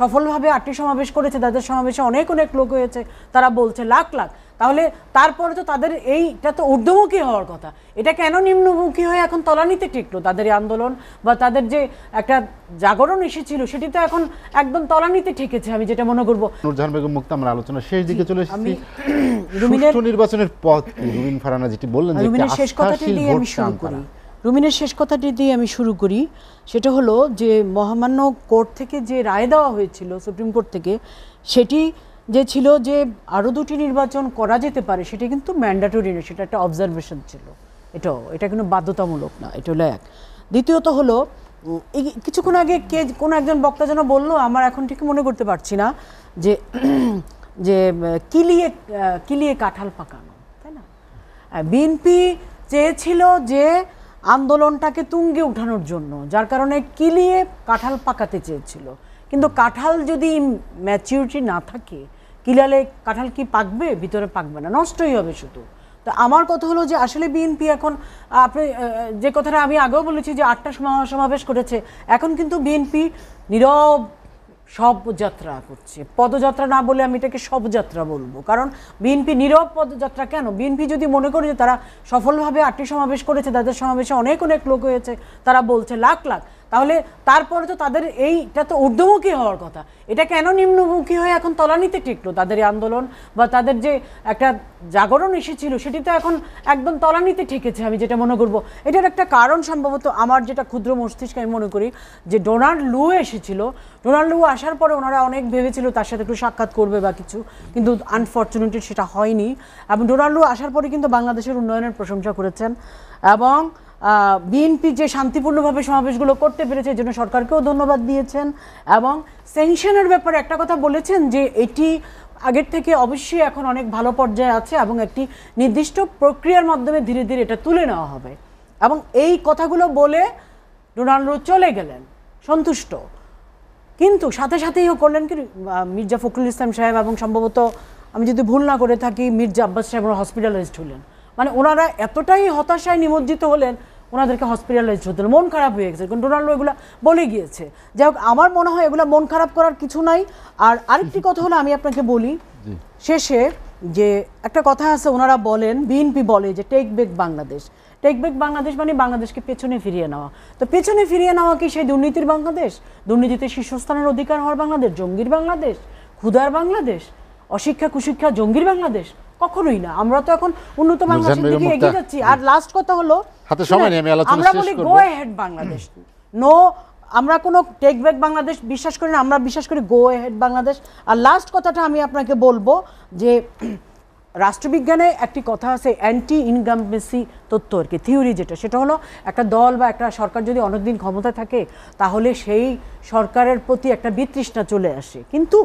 সফলভাবে আটটি সমাবেশ করেছে তাদের সমাবেশে অনেক অনেক লোক হয়েছে তারা বলছে লাখ লাখ তাহলে তারপরে তো তাদের এইটা তো ঊর্ধ্বমুখী হওয়ার কথা এটা কেন নিম্নমুখী হয়ে এখন তলানিতে টিকলো তাদের এই আন্দোলন বা তাদের যে একটা জাগরণ এসেছিল সেটি তো এখন একদম তলানিতে ঠেকেছে আমি যেটা মনে করবো নুরজাহান বেগম মুক্ত আমরা আলোচনা শেষ দিকে চলে এসেছি নির্বাচনের পথ রুবিন ফারানা যেটি বললেন শেষ কথাটি দিয়ে আমি শুরু করি রুমিনের শেষ কথাটি দিয়ে আমি শুরু করি সেটা হলো যে মহামান্য কোর্ট থেকে যে রায় দেওয়া হয়েছিল সুপ্রিম কোর্ট থেকে সেটি যে ছিল যে আরও দুটি নির্বাচন করা যেতে পারে সেটা কিন্তু ম্যান্ডাটরি নয় সেটা একটা অবজারভেশন ছিল এটাও এটা কিন্তু বাধ্যতামূলক না এটা হলো এক দ্বিতীয়ত হলো কিছুক্ষণ আগে কে কোনো একজন বক্তা যেন বললো আমার এখন ঠিক মনে করতে পারছি না যে যে কিলিয়ে কিলিয়ে কাঁঠাল পাকানো তাই না বিএনপি চেয়েছিল যে আন্দোলনটাকে তুঙ্গে উঠানোর জন্য যার কারণে কিলিয়ে কাঁঠাল পাকাতে চেয়েছিল কিন্তু কাঁঠাল যদি ম্যাচিউরিটি না থাকে কিলালে কাঁঠাল কি পাকবে ভিতরে পাকবে না নষ্টই হবে শুধু তো আমার কথা হলো যে আসলে বিএনপি এখন আপনি যে কথাটা আমি আগেও বলেছি যে আটটা সমাবেশ করেছে এখন কিন্তু বিএনপি নীরব শবযাত্রা করছে পদযাত্রা না বলে আমি এটাকে শবযাত্রা বলবো কারণ বিএনপি নীরব পদযাত্রা কেন বিএনপি যদি মনে করে যে তারা সফলভাবে আটটি সমাবেশ করেছে তাদের সমাবেশে অনেক অনেক লোক হয়েছে তারা বলছে লাখ লাখ তাহলে তারপরে তো তাদের এইটা তো ঊর্ধ্বমুখী হওয়ার কথা এটা কেন নিম্নমুখী হয়ে এখন তলানিতে টিকলো তাদের এই আন্দোলন বা তাদের যে একটা জাগরণ এসেছিল সেটি তো এখন একদম তলানিতে ঠেকেছে আমি যেটা মনে করব এটার একটা কারণ সম্ভবত আমার যেটা ক্ষুদ্র মস্তিষ্ক আমি মনে করি যে ডোনাল্ড লু এসেছিল ডোনাল্ড লু আসার পরে ওনারা অনেক ভেবেছিল তার সাথে একটু সাক্ষাৎ করবে বা কিছু কিন্তু আনফর্চুনেটলি সেটা হয়নি এবং ডোনাল্ড লু আসার পরে কিন্তু বাংলাদেশের উন্নয়নের প্রশংসা করেছেন এবং বিএনপি যে শান্তিপূর্ণভাবে সমাবেশগুলো করতে পেরেছে জন্য সরকারকেও ধন্যবাদ দিয়েছেন এবং সেনশনের ব্যাপারে একটা কথা বলেছেন যে এটি আগের থেকে অবশ্যই এখন অনেক ভালো পর্যায়ে আছে এবং একটি নির্দিষ্ট প্রক্রিয়ার মাধ্যমে ধীরে ধীরে এটা তুলে নেওয়া হবে এবং এই কথাগুলো বলে ডোনাল্ডো চলে গেলেন সন্তুষ্ট কিন্তু সাথে সাথেই ও করলেন কি মির্জা ফখরুল ইসলাম সাহেব এবং সম্ভবত আমি যদি ভুল না করে থাকি মির্জা আব্বাস সাহেব হসপিটালাইজড হলেন মানে ওনারা এতটাই হতাশায় নিমজ্জিত হলেন ওনাদেরকে হসপিটালে যেতে মন খারাপ হয়ে গেছে কারণ ডোনাল্ডো এগুলো বলে গিয়েছে যাই হোক আমার মনে হয় এগুলো মন খারাপ করার কিছু নাই আর আরেকটি কথা হলো আমি আপনাকে বলি শেষে যে একটা কথা আছে ওনারা বলেন বিএনপি বলে যে take back Bangladesh take back Bangladesh মানে বাংলাদেশকে পেছনে ফিরিয়ে নেওয়া তো পেছনে ফিরিয়ে নেওয়া কি সেই দুর্নীতির বাংলাদেশ দুর্নীতিতে শীর্ষস্থানের অধিকার হওয়ার বাংলাদেশ জঙ্গির বাংলাদেশ ক্ষুদার বাংলাদেশ অশিক্ষা কুশিক্ষা জঙ্গির বাংলাদেশ কখনোই না আমরা তো এখন উন্নত বাংলাদেশের দিকে এগিয়ে যাচ্ছি আর লাস্ট কথা হলো হাতে সময় নেই আমি আলোচনা আমরা বলি গো হেড বাংলাদেশ নো আমরা কোনো টেক ব্যাক বাংলাদেশ বিশ্বাস করি না আমরা বিশ্বাস করি গো হেড বাংলাদেশ আর লাস্ট কথাটা আমি আপনাকে বলবো যে রাষ্ট্রবিজ্ঞানে একটি কথা আছে অ্যান্টি ইনকামবেসি তত্ত্ব আর কি থিওরি যেটা সেটা হলো একটা দল বা একটা সরকার যদি অনেকদিন ক্ষমতায় থাকে তাহলে সেই সরকারের প্রতি একটা বিতৃষ্ণা চলে আসে কিন্তু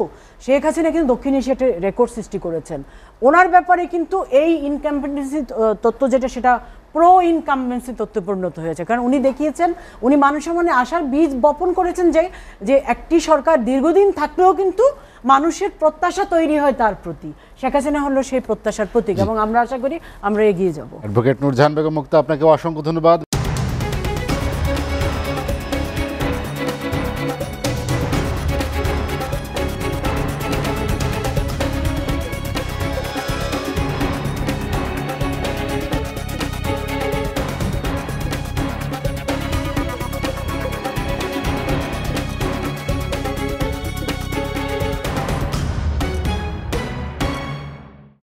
শেখ হাসিনা কিন্তু দক্ষিণ এশিয়াতে রেকর্ড সৃষ্টি করেছেন ওনার ব্যাপারে কিন্তু এই ইনকামবেন্সি তত্ত্ব যেটা সেটা প্রো ইনকামবেন্সি তত্ত্ব পরিণত হয়েছে কারণ উনি দেখিয়েছেন উনি মানুষের মনে আসার বীজ বপন করেছেন যে যে একটি সরকার দীর্ঘদিন থাকলেও কিন্তু মানুষের প্রত্যাশা তৈরি হয় তার প্রতি শেখ হাসিনা হলো সেই প্রত্যাশার প্রতীক এবং আমরা আশা করি আমরা এগিয়ে যাবো অ্যাডভোকেট নুরজাহান বেগম মুক্তা আপনাকে অসংখ্য ধন্যবাদ